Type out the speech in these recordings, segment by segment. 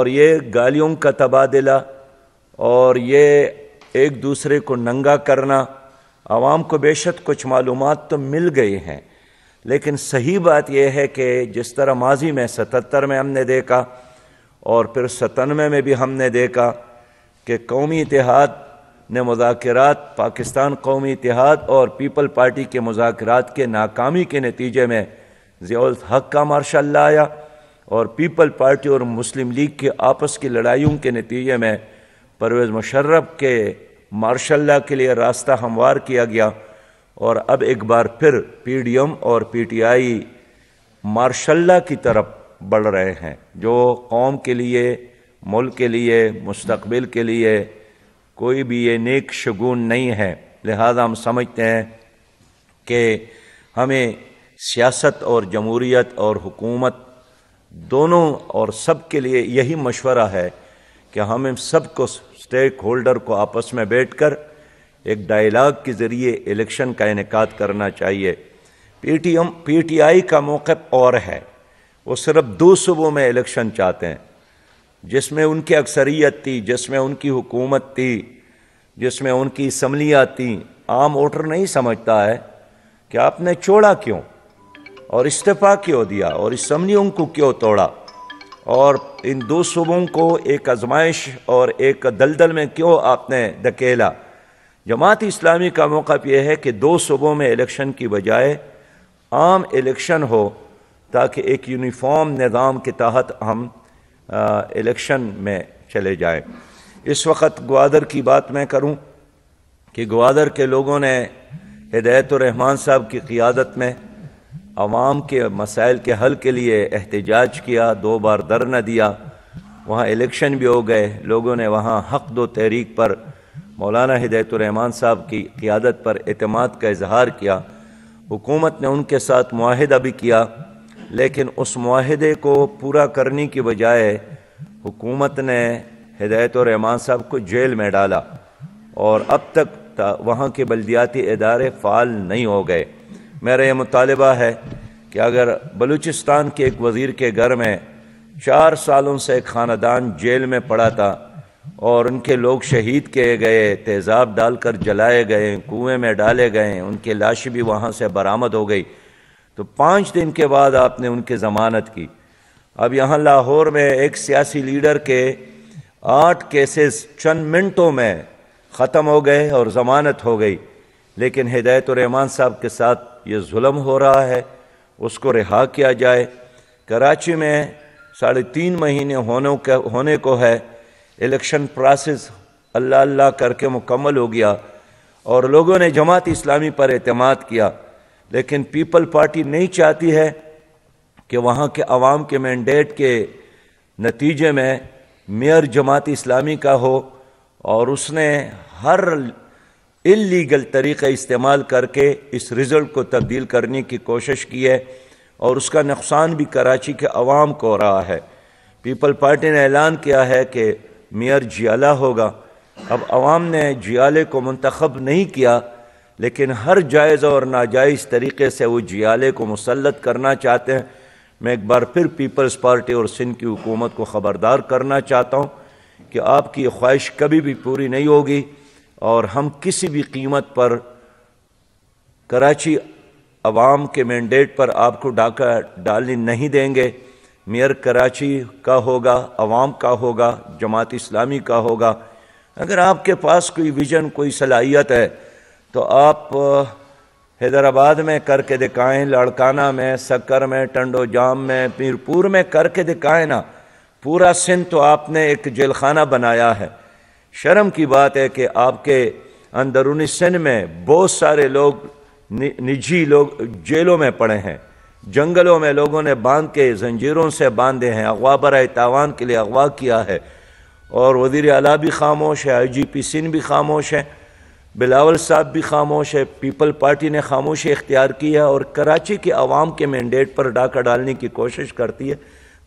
और ये गालियों का तबादला और ये एक दूसरे को नंगा करना आवाम को बेशक कुछ मालूम तो मिल गई हैं लेकिन सही बात यह है कि जिस तरह माजी में सतहत्तर में हमने देखा और फिर सतानवे में भी हमने देखा कि कौमी इतिहाद ने मुजात पाकिस्तान कौमी इतिहाद और पीपल पार्टी के मुजात के नाकामी के नतीजे में ज़ियाल हक का मार्शा आया और पीपल पार्टी और मुस्लिम लीग के आपस की लड़ाइयों के नतीजे में परवेज़ मुशर्रफ के मार्शल्ला के लिए रास्ता हमवार किया गया और अब एक बार फिर पीडीएम और पीटीआई मार्शल्ला की तरफ बढ़ रहे हैं जो कौम के लिए मुल्क के लिए मुस्तबिल के लिए कोई भी ये नेक शगुन नहीं है लिहाजा हम समझते हैं कि हमें सियासत और जमहूरीत और हुकूमत दोनों और सब के लिए यही मशवरा है कि हम सबको स्टेक होल्डर को आपस में बैठ कर एक डायलाग के ज़रिए इलेक्शन का इनका करना चाहिए P T M P T I का मौक़ और है वो सिर्फ दो सूबों में इलेक्शन चाहते हैं जिसमें उनकी अक्सरियत थी जिसमें उनकी हुकूमत थी जिसमें उनकी इसम्बलियाँ थी आम वोटर नहीं समझता है कि आपने छोड़ा क्यों और इस्तीफा क्यों दिया और इस समनियों को क्यों तोड़ा और इन दो सूबों को एक आजमाइश और एक दलदल में क्यों आपने धकेला जमात इस्लामी का मौका यह है कि दो सूबों में इलेक्शन की बजाय आम इलेक्शन हो ताकि एक यूनिफॉर्म निज़ाम के तहत हम इलेक्शन में चले जाएं। इस वक्त ग्वादर की बात मैं करूं कि ग्वादर के लोगों ने हिदायत रहमान साहब की क़ियादत में आवाम के मसाइल के हल के लिए एहतजाज किया दो बार धरना दिया वहाँ इलेक्शन भी हो गए लोगों ने वहाँ हक दो तहरीक पर मौलाना हिदायतरहमान साहब की क़्यादत पर अतमाद का इजहार किया हुकूमत ने उनके साथ माहदा भी किया लेकिन उस माहदे को पूरा करने की बजाय हुकूमत ने हिदायतरहमान साहब को जेल में डाला और अब तक वहाँ के बल्दियाती इदारे फ़ाल नहीं हो गए मेरा ये मुतालबा है कि अगर बलूचिस्तान के एक वज़ीर के घर में चार सालों से एक ख़ानदान जेल में पड़ा था और उनके लोग शहीद किए गए तेज़ाब कर जलाए गए कुएँ में डाले गए उनकी लाश भी वहाँ से बरामद हो गई तो पाँच दिन के बाद आपने उनकी ज़मानत की अब यहाँ लाहौर में एक सियासी लीडर के आठ केसेस चंद मिनटों में ख़त्म हो गए और ज़मानत हो गई लेकिन हिदायत रहमान साहब के साथ ये जुल्म हो रहा है उसको रिहा किया जाए कराची में साढ़े तीन महीने होने के होने को है इलेक्शन प्रोसेस अल्लाह अल्लाह करके मुकम्मल हो गया और लोगों ने जमात इस्लामी पर अतमाद किया लेकिन पीपल पार्टी नहीं चाहती है कि वहाँ के आवाम के मैंडेट के नतीजे में मेयर जमात इस्लामी का हो और उसने हर इलीगल तरीक़े इस्तेमाल करके इस रिज़ल्ट को तब्दील करने की कोशिश की है और उसका नुकसान भी कराची के अवाम को हो रहा है पीपल पार्टी ने ऐलान किया है कि मेयर जियाला होगा अब आवाम ने जियाले को मंतखब नहीं किया लेकिन हर जायज़ और नाजायज़ तरीके से वो जियाले को मुसलत करना चाहते हैं मैं एक बार फिर पीपल्स पार्टी और सिंध की हुकूमत को ख़बरदार करना चाहता हूँ कि आपकी ख्वाहिश कभी भी पूरी नहीं होगी और हम किसी भी कीमत पर कराची आवाम के मैंडेट पर आपको डाका डालने नहीं देंगे मेयर कराची का होगा आवाम का होगा जमात इस्लामी का होगा अगर आपके पास कोई विजन कोई सलाहियत है तो आप हैदराबाद में करके दिखाएं लड़काना में सक्कर में टंडो जाम में पीरपुर में करके दिखाएं ना पूरा सिंध तो आपने एक जेलखाना बनाया है शर्म की बात है कि आपके अंदरूनी सिंध में बहुत सारे लोग नि, निजी लोग जेलों में पड़े हैं जंगलों में लोगों ने बांध के जंजीरों से बांधे हैं अगवा बरए तावान के लिए अगवा किया है और वजीर अला भी खामोश है आई जी पी सिंह भी खामोश है बिलावल साहब भी खामोश है पीपल पार्टी ने खामोशी इख्तियार की है और कराची के आवाम के मैंडेट पर डाका डालने की कोशिश करती है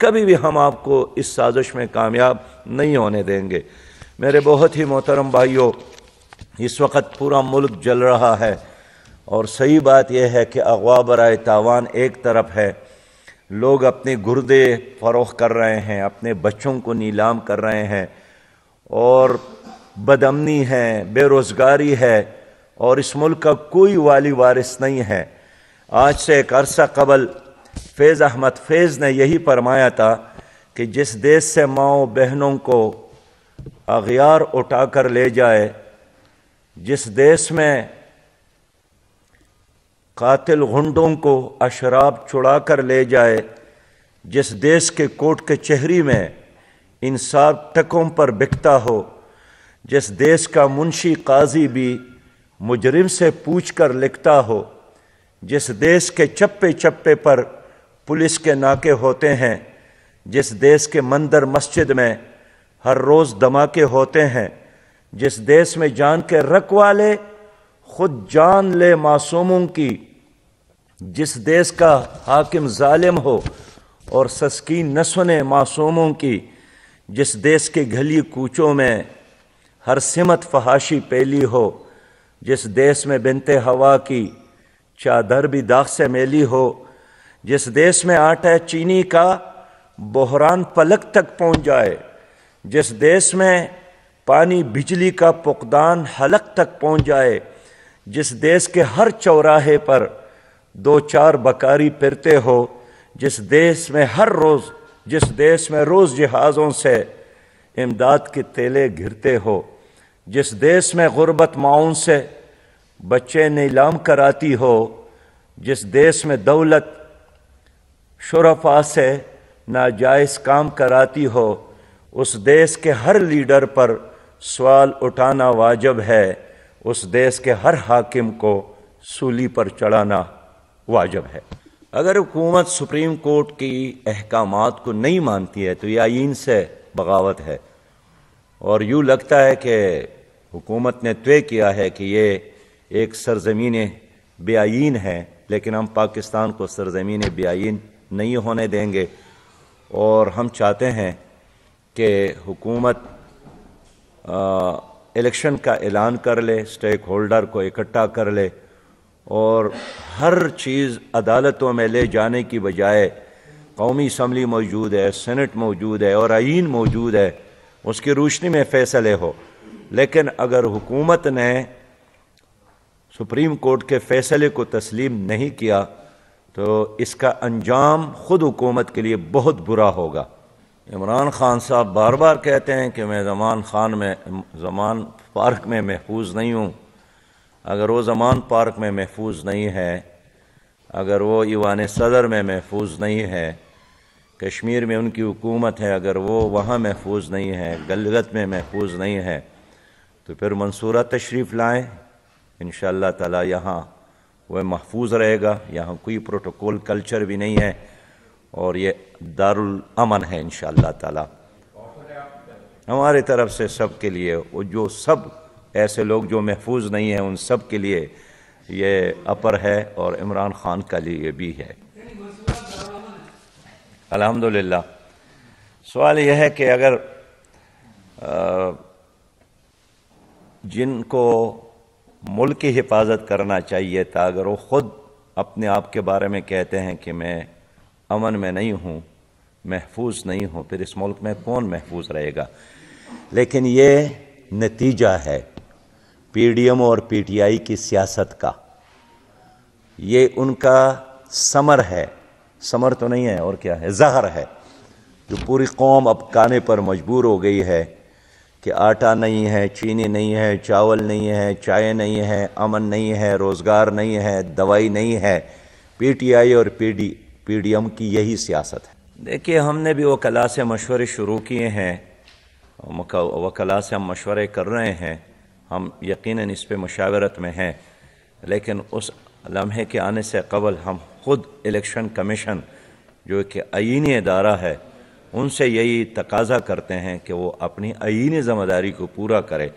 कभी भी हम आपको इस साजिश में कामयाब नहीं होने देंगे मेरे बहुत ही मोहतरम भाइयों इस वक्त पूरा मुल्क जल रहा है और सही बात यह है कि अगवा बरए तावान एक तरफ है लोग अपने गुर्दे फ़रोख कर रहे हैं अपने बच्चों को नीलाम कर रहे हैं और बदमनी है बेरोज़गारी है और इस मुल्क का कोई वाली वारिस नहीं है आज से एक अरसा कबल फैज़ अहमद फैज़ ने यही फरमाया था कि जिस देश से माओ बहनों को अगियार उठा कर ले जाए जिस देश में कातिल गुंडों को अशराब चुड़ा कर ले जाए जिस देश के कोट के चेहरी में इंसाफ टकों पर बिकता हो जिस देश का मुंशी काजी भी मुजरिम से पूछ कर लिखता हो जिस देश के चप्पे चप्पे पर पुलिस के नाके होते हैं जिस देश के मंदिर मस्जिद में हर रोज़ धमाके होते हैं जिस देश में जान के रख वाले खुद जान ले मासूमों की जिस देश का हाकिम जालिम हो और सस्की न सुने मासूमों की जिस देश के गली कूचों में हर सिमत फहाशी पैली हो जिस देश में बिनते हवा की चादर भी दाग से मेली हो जिस देश में आटा चीनी का बहरान पलक तक पहुंच जाए जिस देश में पानी बिजली का पुकदान हलक तक पहुंच जाए जिस देश के हर चौराहे पर दो चार बकारी फिरते हो जिस देश में हर रोज़ जिस देश में रोज़ जहाज़ों से इमदाद के तेले घिरते हो जिस देश में गुर्बत माओं से बच्चे नीलाम कराती हो जिस देश में दौलत शुरफा से नाजायज़ काम कराती हो उस देश के हर लीडर पर सवाल उठाना वाजब है उस देश के हर हाकिम को सूली पर चढ़ाना वाजब है अगर हुकूमत सुप्रीम कोर्ट की अहकाम को नहीं मानती है तो ये आइन से बगावत है और यूँ लगता है कि हुकूमत ने तय किया है कि ये एक सरजमीन बेआन है लेकिन हम पाकिस्तान को सरजमीन बेआन नहीं होने देंगे और हम चाहते हैं कि हुकूमत इलेक्शन का ऐलान कर ले स्टेक होल्डर को इकट्ठा कर ले और हर चीज़ अदालतों में ले जाने की बजाय कौमी इसम्बली मौजूद है सेनेट मौजूद है और आइन मौजूद है उसकी रोशनी में फ़ैसले हो लेकिन अगर हुकूमत ने सुप्रीम कोर्ट के फ़ैसले को तस्लीम नहीं किया तो इसका अंजाम ख़ुद हुकूमत के लिए बहुत बुरा होगा इमरान खान साहब बार बार कहते हैं कि मैं जमान खान में जमान पार्क में महफूज नहीं हूँ अगर वो जमान पार्क में महफूज नहीं है अगर वो ईवान सदर में महफूज नहीं है कश्मीर में उनकी हुकूमत है अगर वो वहाँ महफूज नहीं है गलगत में महफूज नहीं है तो फिर मंसूरा तशरीफ़ लाएँ इन शाह तहाँ वह महफूज रहेगा यहाँ कोई प्रोटोकॉल कल्चर भी नहीं है और ये दारुल अमन है इन ताला हमारे तरफ से सब के लिए और जो सब ऐसे लोग जो महफूज नहीं हैं उन सब के लिए ये अपर है और इमरान ख़ान का लिए भी है अल्हम्दुलिल्लाह सवाल यह है कि अगर जिनको मुल्क की हिफाजत करना चाहिए था अगर वो ख़ुद अपने आप के बारे में कहते हैं कि मैं अमन में नहीं हूँ महफूज नहीं हूँ फिर इस मुल्क में कौन महफूज रहेगा लेकिन ये नतीजा है पीडीएम और पीटीआई की सियासत का ये उनका समर है समर तो नहीं है और क्या है जहर है जो पूरी कौम अब काने पर मजबूर हो गई है कि आटा नहीं है चीनी नहीं है चावल नहीं है चाय नहीं है अमन नहीं है रोज़गार नहीं है दवाई नहीं है पीटीआई और पीडी पीडीएम की यही सियासत है देखिए हमने भी कला से मशवरे शुरू किए हैं कला से हम मशवरे कर रहे हैं हम यकीन इस पर मशावरत में हैं लेकिन उस लम्हे के आने से कबल हम खुद इलेक्शन कमीशन जो कि आइनी अदारा है उनसे यही तकाजा करते हैं कि वो अपनी आइनी ज़िम्मेदारी को पूरा करे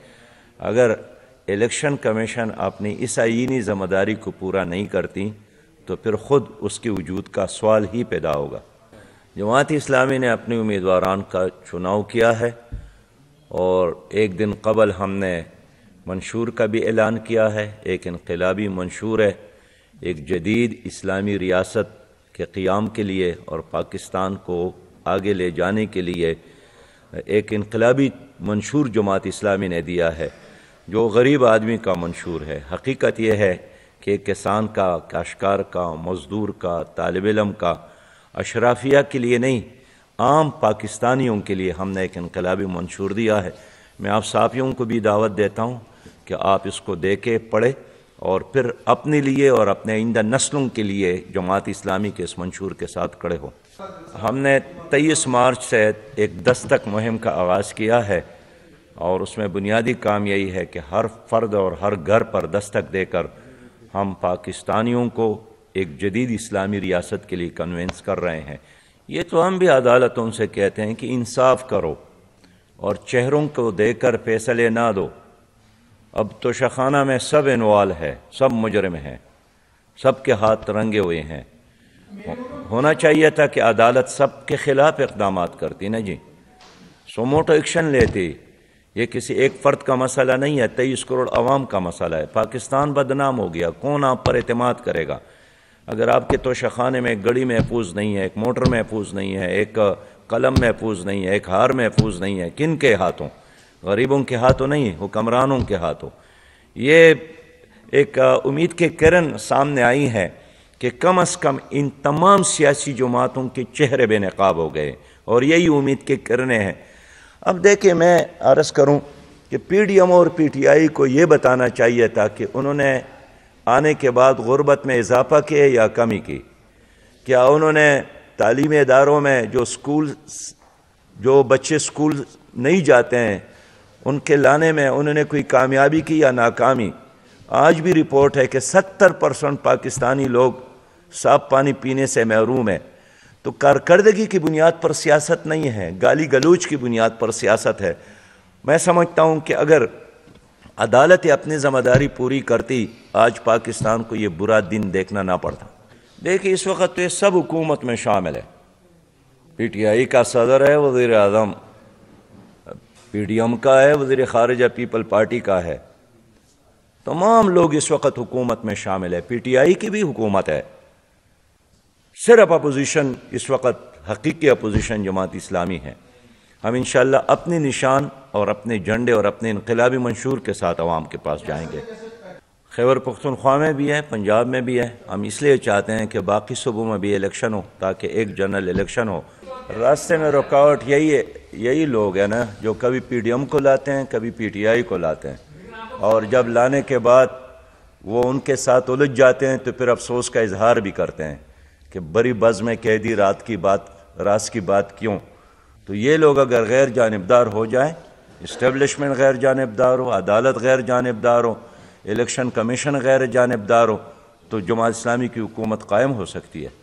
अगर इलेक्शन कमीशन अपनी इस आइनी ज़िम्मेदारी को पूरा नहीं करती तो फिर ख़ुद उसके वजूद का सवाल ही पैदा होगा जमात इस्लामी ने अपने उम्मीदवार का चुनाव किया है और एक दिन कबल हमने मंशूर का भी ऐलान किया है एक इनकलाबी मंशूर है एक जदीद इस्लामी रियासत के क़्याम के लिए और पाकिस्तान को आगे ले जाने के लिए एक इनकलाबी मंशूर जमात इस्लामी ने दिया है जो गरीब आदमी का मंशूर है हकीकत यह है कि किसान का काशकार का मज़दूर का तालब इलम का अशराफिया के लिए नहीं आम पाकिस्तानियों के लिए हमने एक इनकलाबी मंशूर दिया है मैं आप साफियों को भी दावत देता हूँ कि आप इसको देखें पढ़े और फिर अपने लिए और अपने आइंदा नस्लों के लिए जमात इस्लामी के इस मंशूर के साथ खड़े हों हमने तेईस मार्च से एक दस्तक मुहिम का आगाज़ किया है और उसमें बुनियादी काम यही है कि हर फ़र्द और हर घर पर दस्तक देकर हम पाकिस्तानियों को एक जदीद इस्लामी रियासत के लिए कन्वेंस कर रहे हैं ये तो हम भी अदालतों से कहते हैं कि इंसाफ करो और चेहरों को देकर फैसले ना दो अब तो शखाना में सब इनवाल है सब मुजरम हैं सब के हाथ रंगे हुए हैं होना चाहिए था कि अदालत सब के ख़िलाफ़ इकदाम करती ना जी सो मोटो एक्शन लेती ये किसी एक फ़र्द का मसला नहीं है तेईस करोड़ अवाम का मसला है पाकिस्तान बदनाम हो गया कौन आप पर अतमाद करेगा अगर आपके तोशाखाने में एक गड़ी महफूज नहीं है एक मोटर महफूज नहीं है एक कलम महफूज नहीं है एक हार महफूज नहीं है किन के हाथों गरीबों के हाथों नहीं हुक्मरानों के हाथों ये एक उम्मीद के किरण सामने आई है कि कम अज़ कम इन तमाम सियासी जमातों के चेहरे बेनकाब हो गए और यही उम्मीद के किरणें हैं अब देखिए मैं आरस करूं कि पीडीएम और पीटीआई को ये बताना चाहिए था कि उन्होंने आने के बाद गुर्बत में इजाफा किया या कमी की क्या उन्होंने तालीमी इदारों में जो स्कूल जो बच्चे स्कूल नहीं जाते हैं उनके लाने में उन्होंने कोई कामयाबी की या नाकामी आज भी रिपोर्ट है कि सत्तर परसेंट पाकिस्तानी लोग साफ पानी पीने से महरूम है तो कारकर्दगी की बुनियाद पर सियासत नहीं है गाली गलूच की बुनियाद पर सियासत है मैं समझता हूँ कि अगर अदालतें अपनी ज़िम्मेदारी पूरी करती आज पाकिस्तान को ये बुरा दिन देखना ना पड़ता देखिए इस वक्त तो ये सब हुकूमत में शामिल है पी टी आई का सदर है वजीर अजम पी डी एम का है वजीर खारजा पीपल पार्टी का है तमाम लोग इस वक्त हुकूमत में शामिल है पी टी आई की भी हुकूमत है सिर्फ अपोजिशन इस वक्त हकीकी अपोजिशन जमात इस्लामी है हम इन अपने निशान और अपने झंडे और अपने इनकलाबी मंशूर के साथ आवाम के पास जाएंगे खैबर पख्तनख्वा में भी है पंजाब में भी है हम इसलिए चाहते हैं कि बाकी सूबों में भी इलेक्शन हो ताकि एक जनरल इलेक्शन हो रास्ते में रुकावट यही है यही लोग हैं ना जो कभी पी डी एम को लाते हैं कभी पी टी आई को लाते हैं और जब लाने के बाद वो उनके साथ उलझ जाते हैं तो फिर अफसोस का इजहार भी करते हैं कि बड़ी बज में कह दी रात की बात रास की बात क्यों तो ये लोग अगर गैर जानबदार हो जाए इस्टेबलिशमेंट गैर जानबदार हो अदालत गैर जानबदार हो इलेक्शन कमीशन गैर जानबदार हो तो जमात इस्लामी की हुकूमत कायम हो सकती है